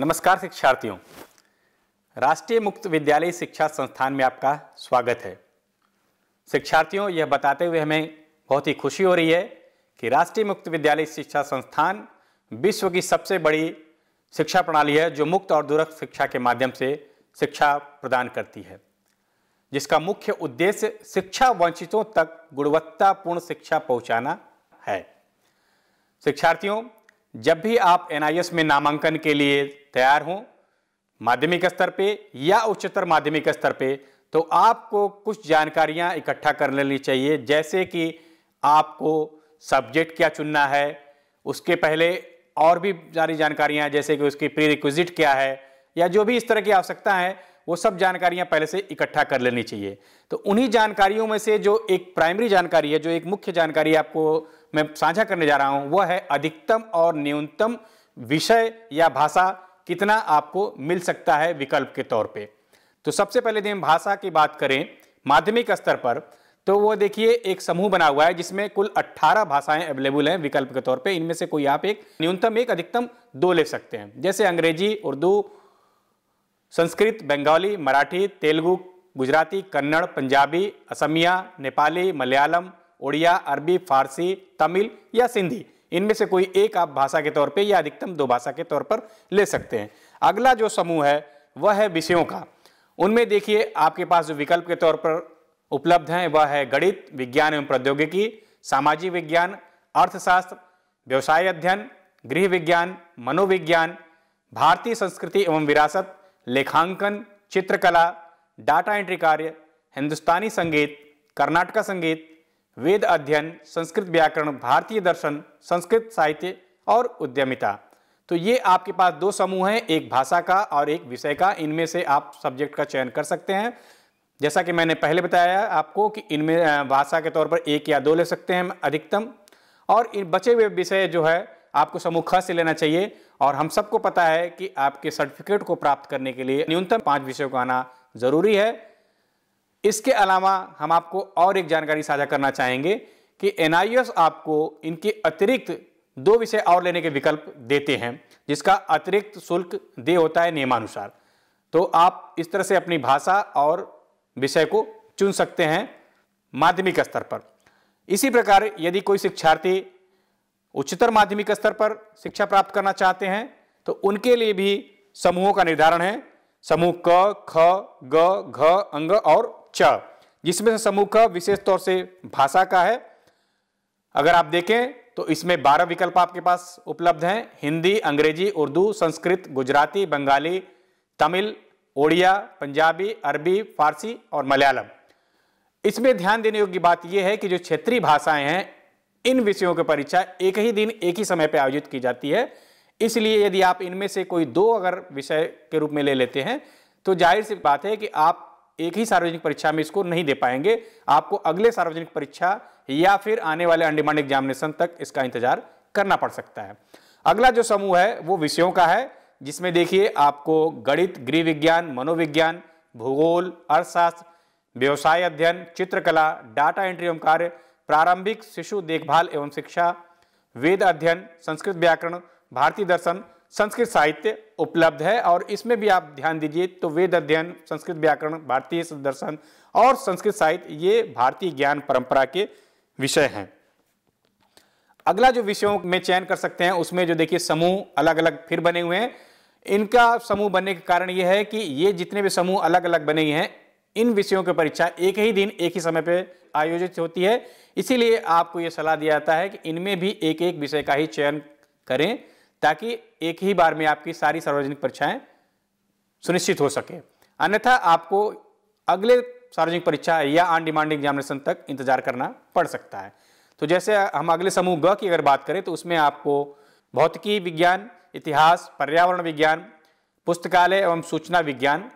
नमस्कार शिक्षार्थियों राष्ट्रीय मुक्त विद्यालय शिक्षा संस्थान में आपका स्वागत है शिक्षार्थियों यह बताते हुए हमें बहुत ही खुशी हो रही है कि राष्ट्रीय मुक्त विद्यालय शिक्षा संस्थान विश्व की सबसे बड़ी शिक्षा प्रणाली है जो मुक्त और दूरस्थ शिक्षा के माध्यम से शिक्षा प्रदान करती है जिसका मुख्य उद्देश्य शिक्षा वंचितों तक गुणवत्तापूर्ण शिक्षा पहुंचाना है शिक्षार्थियों जब भी आप एनआईएस में नामांकन के लिए तैयार हों माध्यमिक स्तर पे या उच्चतर माध्यमिक स्तर पे तो आपको कुछ जानकारियाँ इकट्ठा कर लेनी चाहिए जैसे कि आपको सब्जेक्ट क्या चुनना है उसके पहले और भी सारी जानकारियाँ जैसे कि उसकी प्री रिक्विजिट क्या है या जो भी इस तरह की आवश्यकता है वो सब जानकारियां पहले से इकट्ठा कर लेनी चाहिए तो उन्हीं जानकारियों में से जो एक प्राइमरी जानकारी है जो एक मुख्य जानकारी आपको मैं साझा करने जा रहा हूं वह है अधिकतम और न्यूनतम विषय या भाषा कितना आपको मिल सकता है विकल्प के तौर पे तो सबसे पहले यदि हम भाषा की बात करें माध्यमिक स्तर पर तो वो देखिए एक समूह बना हुआ है जिसमें कुल 18 भाषाएं अवेलेबल हैं विकल्प के तौर पे इनमें से कोई आप एक न्यूनतम एक अधिकतम दो ले सकते हैं जैसे अंग्रेजी उर्दू संस्कृत बंगाली मराठी तेलुगु गुजराती कन्नड़ पंजाबी असमिया नेपाली मलयालम उड़िया अरबी फारसी तमिल या सिंधी इनमें से कोई एक आप भाषा के तौर पे या अधिकतम दो भाषा के तौर पर ले सकते हैं अगला जो समूह है वह है विषयों का उनमें देखिए आपके पास जो विकल्प के तौर पर उपलब्ध हैं वह है गणित विज्ञान एवं प्रौद्योगिकी सामाजिक विज्ञान अर्थशास्त्र व्यवसाय अध्ययन गृह विज्ञान मनोविज्ञान भारतीय संस्कृति एवं विरासत लेखांकन चित्रकला डाटा एंट्री कार्य हिंदुस्तानी संगीत कर्नाटका संगीत वेद अध्ययन संस्कृत व्याकरण भारतीय दर्शन संस्कृत साहित्य और उद्यमिता तो ये आपके पास दो समूह हैं एक भाषा का और एक विषय का इनमें से आप सब्जेक्ट का चयन कर सकते हैं जैसा कि मैंने पहले बताया आपको कि इनमें भाषा के तौर पर एक या दो ले सकते हैं अधिकतम और इन बचे हुए विषय जो है आपको समूह ख से लेना चाहिए और हम सबको पता है कि आपके सर्टिफिकेट को प्राप्त करने के लिए न्यूनतम पांच विषयों का आना ज़रूरी है इसके अलावा हम आपको और एक जानकारी साझा करना चाहेंगे कि एन आपको इनके अतिरिक्त दो विषय और लेने के विकल्प देते हैं जिसका अतिरिक्त शुल्क दे होता है नियमानुसार तो आप इस तरह से अपनी भाषा और विषय को चुन सकते हैं माध्यमिक स्तर पर इसी प्रकार यदि कोई शिक्षार्थी उच्चतर माध्यमिक स्तर पर शिक्षा प्राप्त करना चाहते हैं तो उनके लिए भी समूहों का निर्धारण है समूह क ख ग घ अंग और च जिसमें से समूह क विशेष तौर से भाषा का है अगर आप देखें तो इसमें बारह विकल्प आपके पास उपलब्ध हैं हिंदी अंग्रेजी उर्दू संस्कृत गुजराती बंगाली तमिल ओडिया पंजाबी अरबी फारसी और मलयालम इसमें ध्यान देने योग्य बात यह है कि जो क्षेत्रीय भाषाएं हैं इन विषयों की परीक्षा एक ही दिन एक ही समय पर आयोजित की जाती है इसलिए यदि आप इनमें से कोई दो अगर विषय के रूप में ले लेते हैं तो जाहिर सी बात है कि आप एक ही सार्वजनिक परीक्षा में इसको नहीं दे पाएंगे आपको अगले सार्वजनिक परीक्षा या फिर आने वाले अंडिमांड एग्जामिनेशन तक इसका इंतजार करना पड़ सकता है अगला जो समूह है वो विषयों का है जिसमें देखिए आपको गणित गृह विज्ञान मनोविज्ञान भूगोल अर्थशास्त्र व्यवसाय अध्ययन चित्रकला डाटा एंट्री एवं कार्य प्रारंभिक शिशु देखभाल एवं शिक्षा वेद अध्ययन संस्कृत व्याकरण भारतीय दर्शन संस्कृत साहित्य उपलब्ध है और इसमें भी आप ध्यान दीजिए तो वेद अध्ययन संस्कृत व्याकरण भारतीय दर्शन और संस्कृत साहित्य ये भारतीय ज्ञान परंपरा के विषय हैं अगला जो विषयों में चयन कर सकते हैं उसमें जो देखिए समूह अलग अलग फिर बने हुए हैं इनका समूह बनने के कारण यह है कि ये जितने भी समूह अलग अलग बने हैं इन विषयों की परीक्षा एक ही दिन एक ही समय पर आयोजित होती है इसीलिए आपको ये सलाह दिया जाता है कि इनमें भी एक एक विषय का ही चयन करें ताकि एक ही बार में आपकी सारी सार्वजनिक परीक्षाएं सुनिश्चित हो सके अन्यथा आपको अगले सार्वजनिक परीक्षा या ऑन डिमांड एग्जामिनेशन तक इंतजार करना पड़ सकता है तो जैसे हम अगले समूह ग की अगर बात करें तो उसमें आपको भौतिकी विज्ञान इतिहास पर्यावरण विज्ञान पुस्तकालय एवं सूचना विज्ञान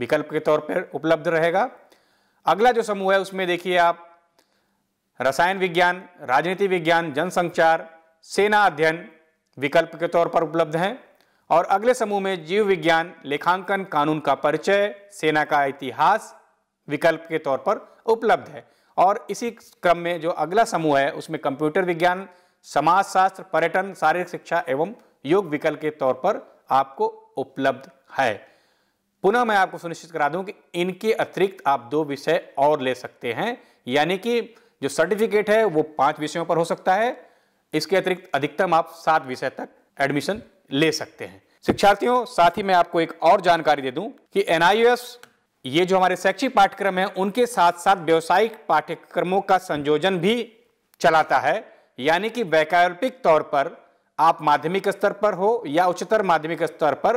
विकल्प के तौर पर उपलब्ध रहेगा अगला जो समूह है उसमें देखिए आप रसायन विज्ञान राजनीति विज्ञान जनसंचार सेना अध्ययन विकल्प के तौर पर उपलब्ध हैं और अगले समूह में जीव विज्ञान लेखांकन कानून का परिचय सेना का इतिहास विकल्प के तौर पर उपलब्ध है और इसी क्रम में जो अगला समूह है उसमें कंप्यूटर विज्ञान समाजशास्त्र पर्यटन शारीरिक शिक्षा एवं योग विकल्प के तौर पर आपको उपलब्ध है पुनः मैं आपको सुनिश्चित करा दूं कि इनके अतिरिक्त आप दो विषय और ले सकते हैं यानी कि जो सर्टिफिकेट है वो पांच विषयों पर हो सकता है इसके अतिरिक्त अधिकतम आप सात विषय तक एडमिशन ले सकते हैं शिक्षार्थियों साथ ही मैं आपको एक और जानकारी दे दूं कि एनआईएस ये जो हमारे शैक्षिक पाठ्यक्रम है उनके साथ साथ व्यवसायिक पाठ्यक्रमों का संयोजन भी चलाता है यानी कि वैकल्पिक तौर पर आप माध्यमिक स्तर पर हो या उच्चतर माध्यमिक स्तर पर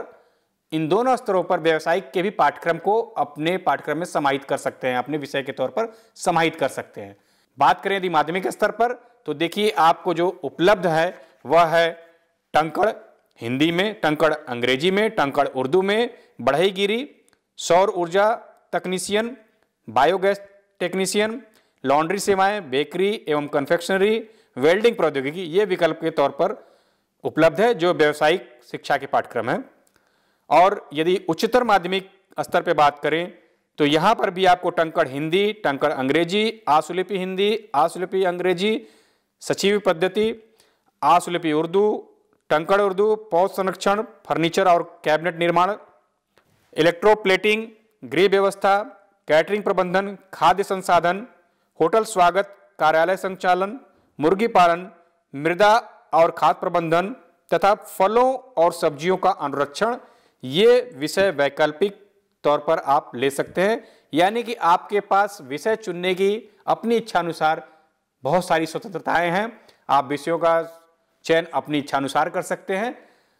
इन दोनों स्तरों पर व्यावसायिक के भी पाठ्यक्रम को अपने पाठ्यक्रम में समाहित कर सकते हैं अपने विषय के तौर पर समाहित कर सकते हैं बात करें यदि माध्यमिक स्तर पर तो देखिए आपको जो उपलब्ध है वह है टंकड़ हिंदी में टंकड़ अंग्रेजी में टंकड़ उर्दू में बढ़ईगिरी सौर ऊर्जा तकनीशियन बायोगैस टेक्नीशियन लॉन्ड्री सेवाएं बेकरी एवं कन्फेक्शनरी वेल्डिंग प्रौद्योगिकी ये विकल्प के तौर पर उपलब्ध है जो व्यावसायिक शिक्षा के पाठ्यक्रम हैं और यदि उच्चतर माध्यमिक स्तर पर बात करें तो यहाँ पर भी आपको टंकड़ हिंदी टंकड़ अंग्रेजी आसुलिपि हिंदी आसुलिपि अंग्रेजी सचिव पद्धति आसुलिपि उर्दू टंकड़ उर्दू पौध संरक्षण फर्नीचर और कैबिनेट निर्माण इलेक्ट्रो प्लेटिंग गृह व्यवस्था कैटरिंग प्रबंधन खाद्य संसाधन होटल स्वागत कार्यालय संचालन मुर्गी पालन मृदा और खाद्य प्रबंधन तथा फलों और सब्जियों का अनुरक्षण ये विषय वैकल्पिक तौर पर आप ले सकते हैं यानी कि आपके पास विषय चुनने की अपनी इच्छानुसार बहुत सारी स्वतंत्रताएं हैं आप विषयों का चयन अपनी इच्छानुसार कर सकते हैं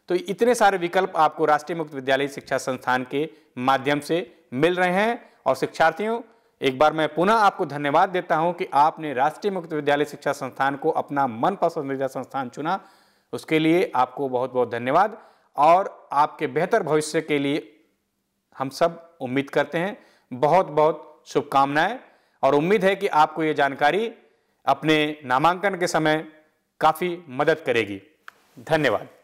तो इतने सारे विकल्प आपको राष्ट्रीय मुक्त विद्यालय शिक्षा संस्थान के माध्यम से मिल रहे हैं और शिक्षार्थियों एक बार मैं पुनः आपको धन्यवाद देता हूं कि आपने राष्ट्रीय मुक्त विद्यालय शिक्षा संस्थान को अपना मन पसंदीदा संस्थान चुना उसके लिए आपको बहुत बहुत धन्यवाद और आपके बेहतर भविष्य के लिए हम सब उम्मीद करते हैं बहुत बहुत शुभकामनाएं और उम्मीद है कि आपको ये जानकारी अपने नामांकन के समय काफ़ी मदद करेगी धन्यवाद